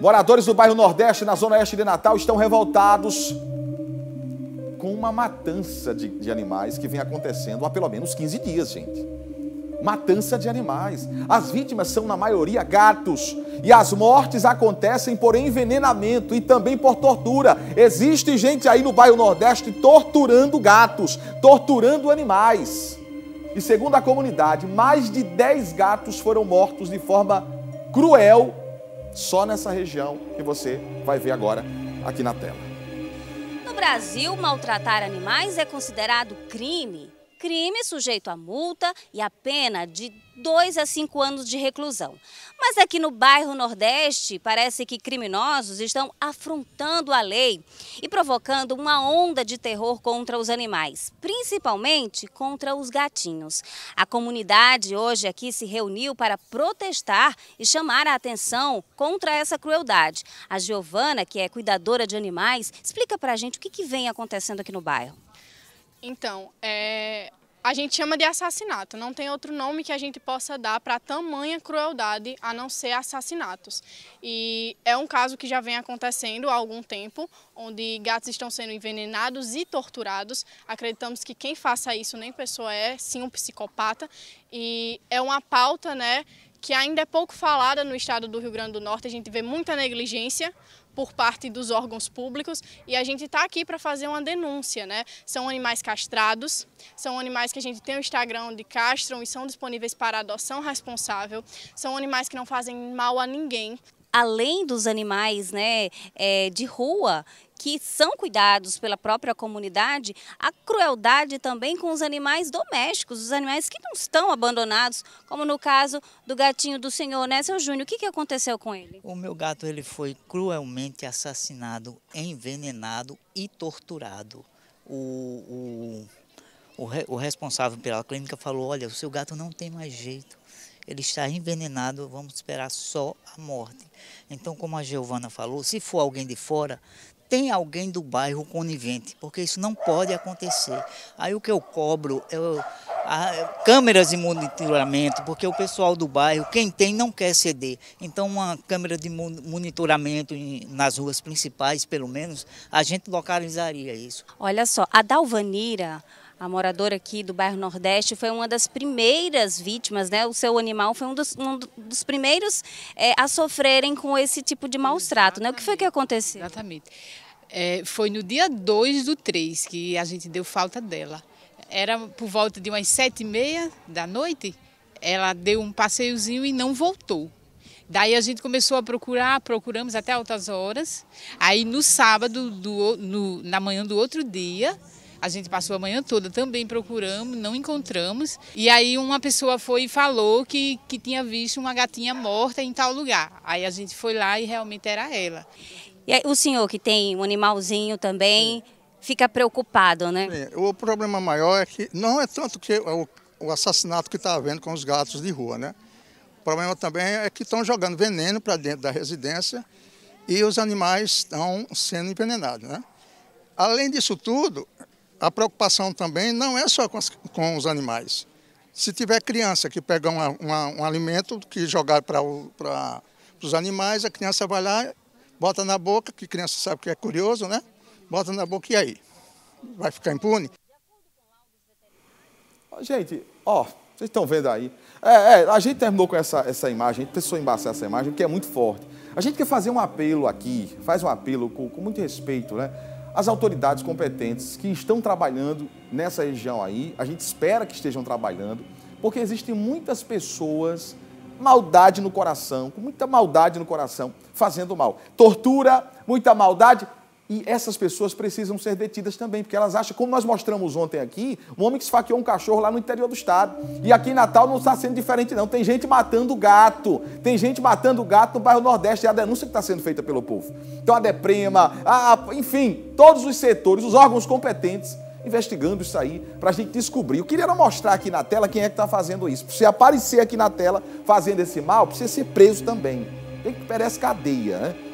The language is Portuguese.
Moradores do bairro Nordeste, na zona oeste de Natal, estão revoltados com uma matança de, de, animais que vem acontecendo há pelo menos 15 dias, gente. Matança de animais. As vítimas são, na maioria, gatos. E as mortes acontecem por envenenamento e também por tortura. Existe gente aí no bairro Nordeste torturando gatos, torturando animais. E segundo a comunidade, mais de 10 gatos foram mortos de forma cruel só nessa região que você vai ver agora aqui na tela. No Brasil, maltratar animais é considerado crime? crime sujeito a multa e a pena de 2 a 5 anos de reclusão. Mas aqui no bairro Nordeste, parece que criminosos estão afrontando a lei e provocando uma onda de terror contra os animais, principalmente contra os gatinhos. A comunidade hoje aqui se reuniu para protestar e chamar a atenção contra essa crueldade. A Giovana, que é cuidadora de animais, explica para a gente o que, que vem acontecendo aqui no bairro. Então, é, a gente chama de assassinato, não tem outro nome que a gente possa dar para tamanha crueldade a não ser assassinatos. E é um caso que já vem acontecendo há algum tempo, onde gatos estão sendo envenenados e torturados. Acreditamos que quem faça isso nem pessoa é, sim um psicopata. E é uma pauta, né, que ainda é pouco falada no estado do Rio Grande do Norte. A gente vê muita negligência por parte dos órgãos públicos e a gente está aqui para fazer uma denúncia. Né? São animais castrados, são animais que a gente tem o Instagram onde castram e são disponíveis para adoção responsável, são animais que não fazem mal a ninguém além dos animais né, é, de rua, que são cuidados pela própria comunidade, a crueldade também com os animais domésticos, os animais que não estão abandonados, como no caso do gatinho do senhor, né, seu Júnior? O que, que aconteceu com ele? O meu gato ele foi cruelmente assassinado, envenenado e torturado. O, o, o, o responsável pela clínica falou, olha, o seu gato não tem mais jeito ele está envenenado, vamos esperar só a morte. Então, como a Giovana falou, se for alguém de fora, tem alguém do bairro conivente, porque isso não pode acontecer. Aí o que eu cobro é câmeras de monitoramento, porque o pessoal do bairro, quem tem, não quer ceder. Então, uma câmera de monitoramento em, nas ruas principais, pelo menos, a gente localizaria isso. Olha só, a Dalvanira a moradora aqui do bairro Nordeste, foi uma das primeiras vítimas, né? O seu animal foi um dos, um dos primeiros é, a sofrerem com esse tipo de maus trato, né? O que foi que aconteceu? Exatamente. É, foi no dia 2 do 3 que a gente deu falta dela. Era por volta de umas sete e meia da noite, ela deu um passeiozinho e não voltou. Daí a gente começou a procurar, procuramos até altas horas. Aí no sábado, do, no, na manhã do outro dia, a gente passou a manhã toda também procuramos, não encontramos. E aí uma pessoa foi e falou que, que tinha visto uma gatinha morta em tal lugar. Aí a gente foi lá e realmente era ela. E aí, o senhor que tem um animalzinho também fica preocupado, né? O problema maior é que não é tanto que o, o assassinato que está havendo com os gatos de rua, né? O problema também é que estão jogando veneno para dentro da residência e os animais estão sendo envenenados, né? Além disso tudo, a preocupação também não é só com, as, com os animais. Se tiver criança que pegar uma, uma, um alimento que jogar para os animais, a criança vai lá, bota na boca, que criança sabe que é curioso, né? Bota na boca e aí? Vai ficar impune? Gente, ó, vocês estão vendo aí. É, é, a gente terminou com essa, essa imagem, a gente precisou embaçar essa imagem, que é muito forte. A gente quer fazer um apelo aqui, faz um apelo com, com muito respeito, né? As autoridades competentes que estão trabalhando nessa região aí, a gente espera que estejam trabalhando, porque existem muitas pessoas maldade no coração, com muita maldade no coração, fazendo mal. Tortura, muita maldade, e essas pessoas precisam ser detidas também, porque elas acham, como nós mostramos ontem aqui, um homem que esfaqueou um cachorro lá no interior do estado. E aqui em Natal não está sendo diferente, não. Tem gente matando gato, tem gente matando gato no bairro Nordeste, é a denúncia que está sendo feita pelo povo. Então a Deprema, a, enfim, todos os setores, os órgãos competentes, investigando isso aí para a gente descobrir. Eu queria mostrar aqui na tela quem é que está fazendo isso. Se aparecer aqui na tela fazendo esse mal, precisa ser preso também. Tem que merece cadeia, né?